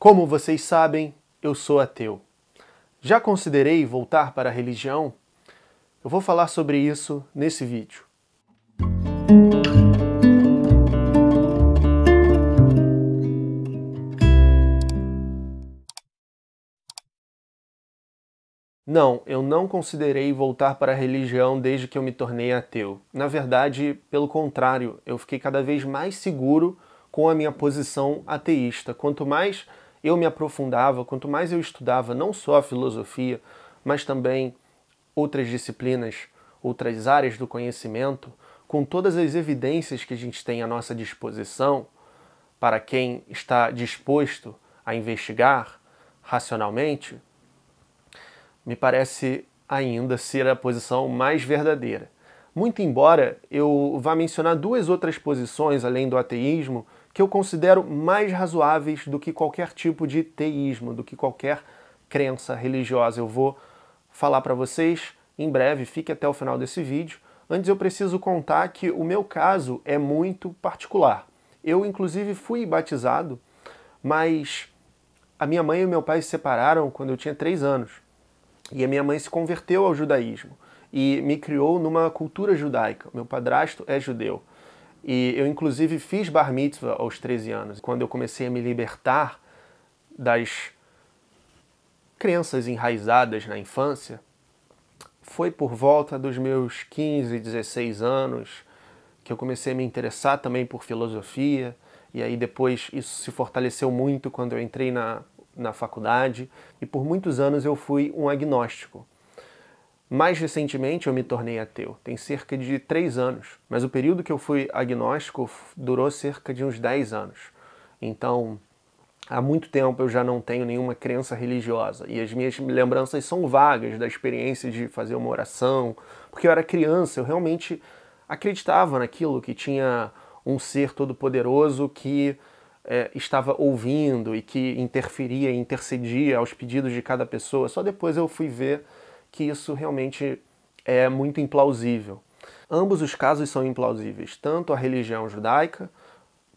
Como vocês sabem, eu sou ateu. Já considerei voltar para a religião? Eu vou falar sobre isso nesse vídeo. Não, eu não considerei voltar para a religião desde que eu me tornei ateu. Na verdade, pelo contrário, eu fiquei cada vez mais seguro com a minha posição ateísta. Quanto mais eu me aprofundava, quanto mais eu estudava não só a filosofia, mas também outras disciplinas, outras áreas do conhecimento, com todas as evidências que a gente tem à nossa disposição, para quem está disposto a investigar racionalmente, me parece ainda ser a posição mais verdadeira. Muito embora eu vá mencionar duas outras posições além do ateísmo que eu considero mais razoáveis do que qualquer tipo de teísmo, do que qualquer crença religiosa. Eu vou falar para vocês em breve, fique até o final desse vídeo. Antes eu preciso contar que o meu caso é muito particular. Eu inclusive fui batizado, mas a minha mãe e meu pai se separaram quando eu tinha três anos. E a minha mãe se converteu ao judaísmo e me criou numa cultura judaica. Meu padrasto é judeu. E eu, inclusive, fiz bar mitzvah aos 13 anos, quando eu comecei a me libertar das crenças enraizadas na infância. Foi por volta dos meus 15, 16 anos que eu comecei a me interessar também por filosofia, e aí depois isso se fortaleceu muito quando eu entrei na, na faculdade, e por muitos anos eu fui um agnóstico. Mais recentemente eu me tornei ateu, tem cerca de três anos, mas o período que eu fui agnóstico durou cerca de uns dez anos. Então, há muito tempo eu já não tenho nenhuma crença religiosa e as minhas lembranças são vagas da experiência de fazer uma oração, porque eu era criança, eu realmente acreditava naquilo que tinha um ser todo-poderoso que é, estava ouvindo e que interferia e intercedia aos pedidos de cada pessoa. Só depois eu fui ver que isso realmente é muito implausível. Ambos os casos são implausíveis, tanto a religião judaica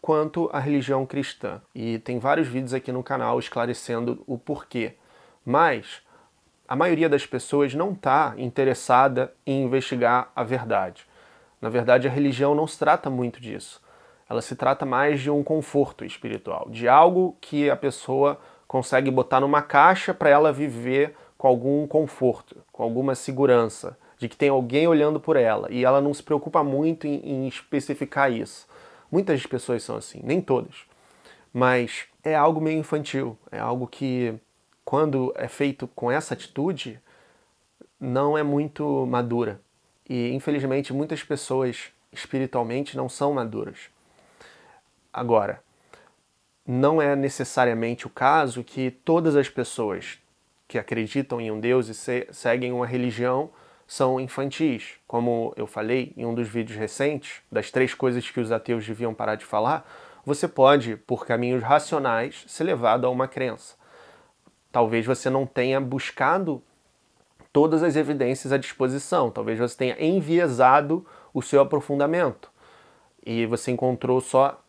quanto a religião cristã. E tem vários vídeos aqui no canal esclarecendo o porquê. Mas a maioria das pessoas não está interessada em investigar a verdade. Na verdade, a religião não se trata muito disso. Ela se trata mais de um conforto espiritual, de algo que a pessoa consegue botar numa caixa para ela viver com algum conforto, com alguma segurança, de que tem alguém olhando por ela e ela não se preocupa muito em, em especificar isso. Muitas pessoas são assim, nem todas, mas é algo meio infantil, é algo que quando é feito com essa atitude não é muito madura e infelizmente muitas pessoas espiritualmente não são maduras. Agora, não é necessariamente o caso que todas as pessoas que acreditam em um Deus e se, seguem uma religião são infantis. Como eu falei em um dos vídeos recentes, das três coisas que os ateus deviam parar de falar, você pode, por caminhos racionais, ser levado a uma crença. Talvez você não tenha buscado todas as evidências à disposição, talvez você tenha enviesado o seu aprofundamento e você encontrou só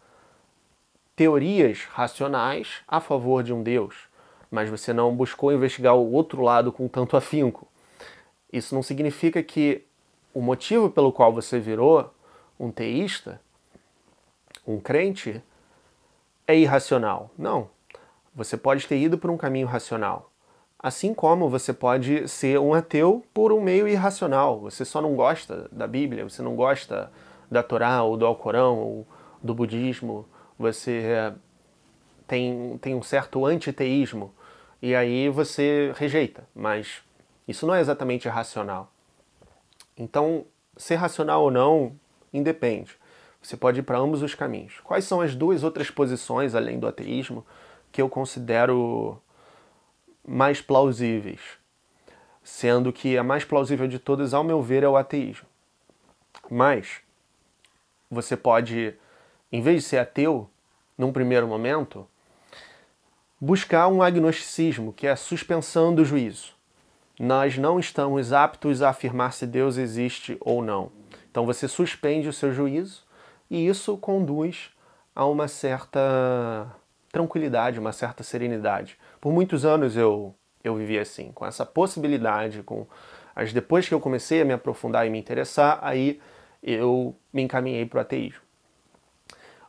teorias racionais a favor de um Deus mas você não buscou investigar o outro lado com tanto afinco. Isso não significa que o motivo pelo qual você virou um teísta, um crente, é irracional. Não. Você pode ter ido por um caminho racional. Assim como você pode ser um ateu por um meio irracional. Você só não gosta da Bíblia, você não gosta da Torá ou do Alcorão ou do budismo. Você eh, tem, tem um certo antiteísmo e aí você rejeita, mas isso não é exatamente racional. Então, ser racional ou não, independe. Você pode ir para ambos os caminhos. Quais são as duas outras posições, além do ateísmo, que eu considero mais plausíveis? Sendo que a mais plausível de todas, ao meu ver, é o ateísmo. Mas, você pode, em vez de ser ateu, num primeiro momento, buscar um agnosticismo, que é a suspensão do juízo. Nós não estamos aptos a afirmar se Deus existe ou não. Então você suspende o seu juízo e isso conduz a uma certa tranquilidade, uma certa serenidade. Por muitos anos eu eu vivi assim, com essa possibilidade, com as depois que eu comecei a me aprofundar e me interessar, aí eu me encaminhei para o ateísmo.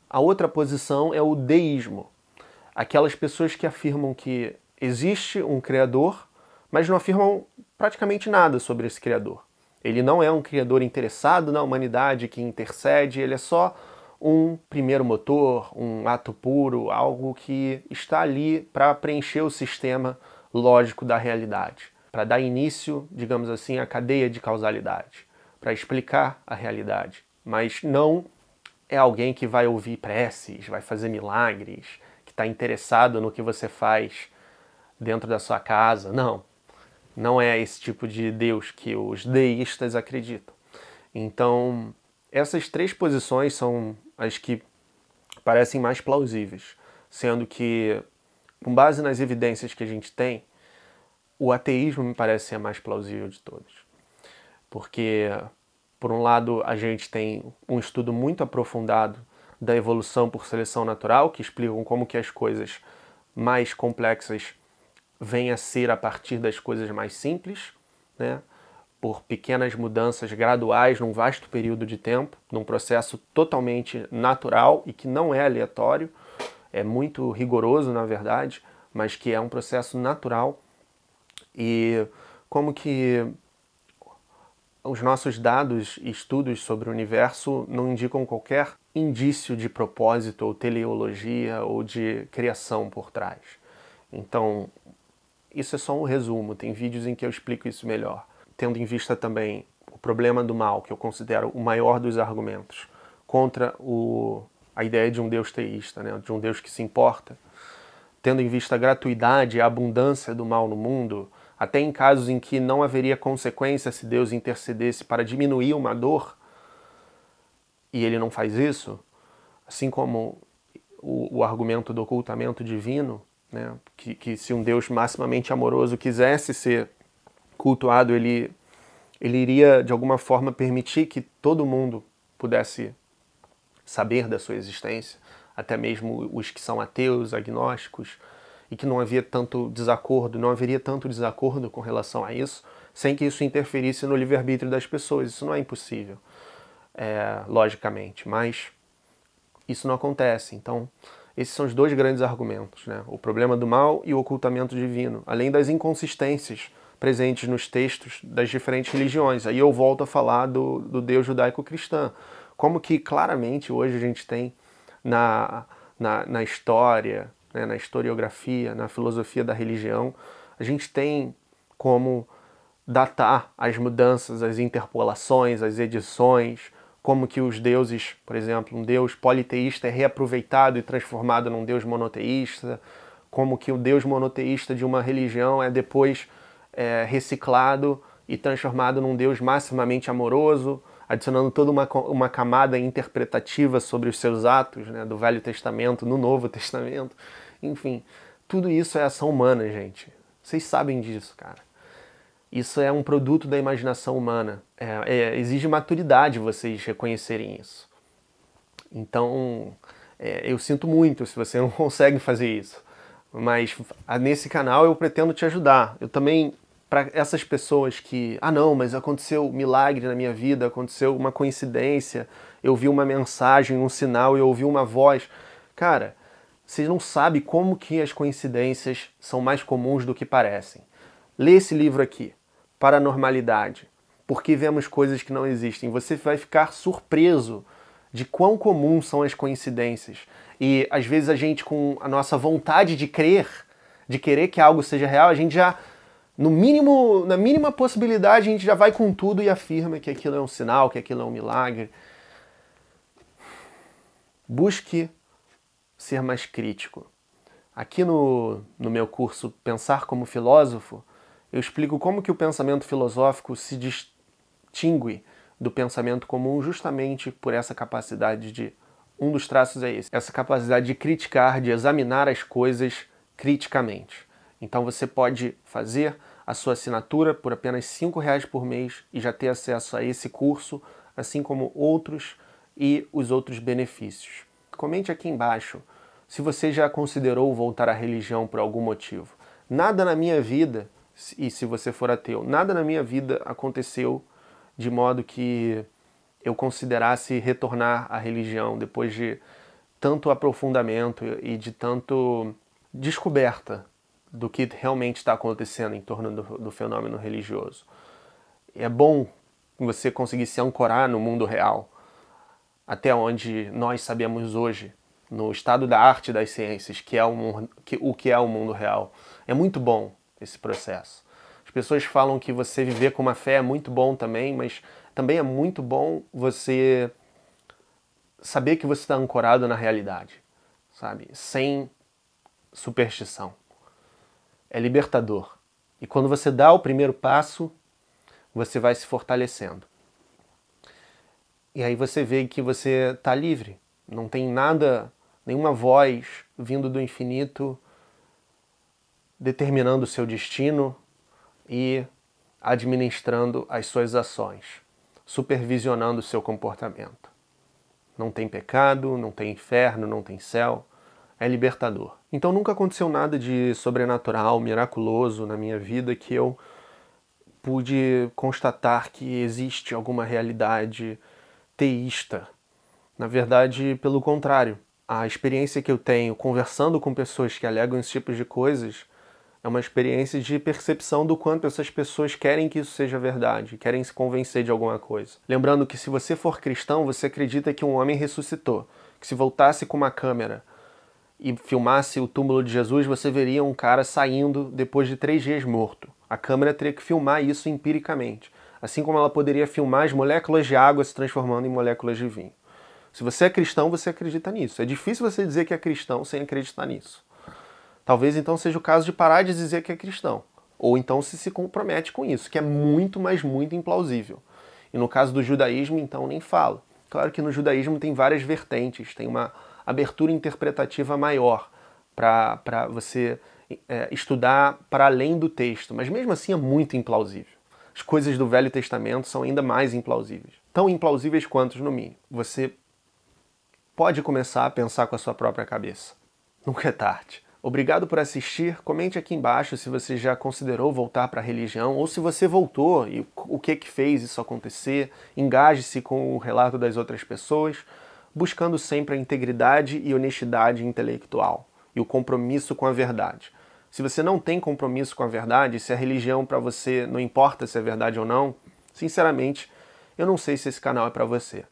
A outra posição é o deísmo, aquelas pessoas que afirmam que existe um criador, mas não afirmam praticamente nada sobre esse criador. Ele não é um criador interessado na humanidade que intercede, ele é só um primeiro motor, um ato puro, algo que está ali para preencher o sistema lógico da realidade, para dar início, digamos assim, à cadeia de causalidade, para explicar a realidade, mas não é alguém que vai ouvir preces, vai fazer milagres, está interessado no que você faz dentro da sua casa. Não, não é esse tipo de Deus que os deístas acreditam. Então, essas três posições são as que parecem mais plausíveis, sendo que, com base nas evidências que a gente tem, o ateísmo me parece ser a mais plausível de todas. Porque, por um lado, a gente tem um estudo muito aprofundado da evolução por seleção natural, que explicam como que as coisas mais complexas vêm a ser a partir das coisas mais simples, né? por pequenas mudanças graduais num vasto período de tempo, num processo totalmente natural e que não é aleatório, é muito rigoroso na verdade, mas que é um processo natural e como que os nossos dados e estudos sobre o universo não indicam qualquer indício de propósito ou teleologia ou de criação por trás. Então, isso é só um resumo, tem vídeos em que eu explico isso melhor. Tendo em vista também o problema do mal, que eu considero o maior dos argumentos contra o, a ideia de um Deus teísta, né? de um Deus que se importa, tendo em vista a gratuidade e a abundância do mal no mundo, até em casos em que não haveria consequência se Deus intercedesse para diminuir uma dor, e ele não faz isso, assim como o, o argumento do ocultamento divino, né, que, que se um Deus maximamente amoroso quisesse ser cultuado, ele, ele iria de alguma forma permitir que todo mundo pudesse saber da sua existência, até mesmo os que são ateus, agnósticos, e que não havia tanto desacordo, não haveria tanto desacordo com relação a isso, sem que isso interferisse no livre-arbítrio das pessoas. Isso não é impossível é, logicamente, mas isso não acontece. Então, esses são os dois grandes argumentos, né? o problema do mal e o ocultamento divino, além das inconsistências presentes nos textos das diferentes religiões. Aí eu volto a falar do, do Deus judaico-cristã, como que claramente hoje a gente tem na, na, na história, né? na historiografia, na filosofia da religião, a gente tem como datar as mudanças, as interpolações, as edições, como que os deuses, por exemplo, um deus politeísta é reaproveitado e transformado num deus monoteísta, como que o deus monoteísta de uma religião é depois é, reciclado e transformado num deus maximamente amoroso, adicionando toda uma, uma camada interpretativa sobre os seus atos, né, do Velho Testamento no Novo Testamento. Enfim, tudo isso é ação humana, gente. Vocês sabem disso, cara. Isso é um produto da imaginação humana. É, é, exige maturidade vocês reconhecerem isso. Então, é, eu sinto muito se você não consegue fazer isso. Mas nesse canal eu pretendo te ajudar. Eu também, para essas pessoas que, ah não, mas aconteceu um milagre na minha vida, aconteceu uma coincidência, eu vi uma mensagem, um sinal, eu ouvi uma voz. Cara, vocês não sabem como que as coincidências são mais comuns do que parecem. Lê esse livro aqui para a normalidade, porque vemos coisas que não existem. Você vai ficar surpreso de quão comum são as coincidências. E às vezes a gente, com a nossa vontade de crer, de querer que algo seja real, a gente já, no mínimo, na mínima possibilidade, a gente já vai com tudo e afirma que aquilo é um sinal, que aquilo é um milagre. Busque ser mais crítico. Aqui no, no meu curso Pensar como Filósofo, eu explico como que o pensamento filosófico se distingue do pensamento comum justamente por essa capacidade de um dos traços é esse, essa capacidade de criticar, de examinar as coisas criticamente. Então você pode fazer a sua assinatura por apenas R$ reais por mês e já ter acesso a esse curso, assim como outros e os outros benefícios. Comente aqui embaixo se você já considerou voltar à religião por algum motivo. Nada na minha vida e se você for ateu. Nada na minha vida aconteceu de modo que eu considerasse retornar à religião depois de tanto aprofundamento e de tanto descoberta do que realmente está acontecendo em torno do, do, fenômeno religioso. É bom você conseguir se ancorar no mundo real, até onde nós sabemos hoje, no estado da arte e das ciências, que é o, que, o que é o mundo real. É muito bom esse processo. As pessoas falam que você viver com uma fé é muito bom também, mas também é muito bom você saber que você está ancorado na realidade, sabe? Sem superstição. É libertador. E quando você dá o primeiro passo, você vai se fortalecendo. E aí você vê que você está livre. Não tem nada, nenhuma voz vindo do infinito determinando seu destino e administrando as suas ações, supervisionando seu comportamento. Não tem pecado, não tem inferno, não tem céu, é libertador. Então nunca aconteceu nada de sobrenatural, miraculoso na minha vida que eu pude constatar que existe alguma realidade teísta. Na verdade, pelo contrário, a experiência que eu tenho conversando com pessoas que alegam esse tipo de coisas é uma experiência de percepção do quanto essas pessoas querem que isso seja verdade, querem se convencer de alguma coisa. Lembrando que se você for cristão, você acredita que um homem ressuscitou, que se voltasse com uma câmera e filmasse o túmulo de Jesus, você veria um cara saindo depois de três dias morto. A câmera teria que filmar isso empiricamente, assim como ela poderia filmar as moléculas de água se transformando em moléculas de vinho. Se você é cristão, você acredita nisso. É difícil você dizer que é cristão sem acreditar nisso. Talvez então seja o caso de parar de dizer que é cristão, ou então se se compromete com isso, que é muito, mas muito implausível. E no caso do judaísmo, então, nem falo. Claro que no judaísmo tem várias vertentes, tem uma abertura interpretativa maior para você é, estudar para além do texto, mas mesmo assim é muito implausível. As coisas do Velho Testamento são ainda mais implausíveis. Tão implausíveis quanto, no mínimo. Você pode começar a pensar com a sua própria cabeça. Nunca é tarde. Obrigado por assistir. Comente aqui embaixo se você já considerou voltar para a religião ou se você voltou e o que que fez isso acontecer. Engaje-se com o relato das outras pessoas, buscando sempre a integridade e honestidade intelectual e o compromisso com a verdade. Se você não tem compromisso com a verdade, se a religião para você não importa se é verdade ou não, sinceramente, eu não sei se esse canal é para você.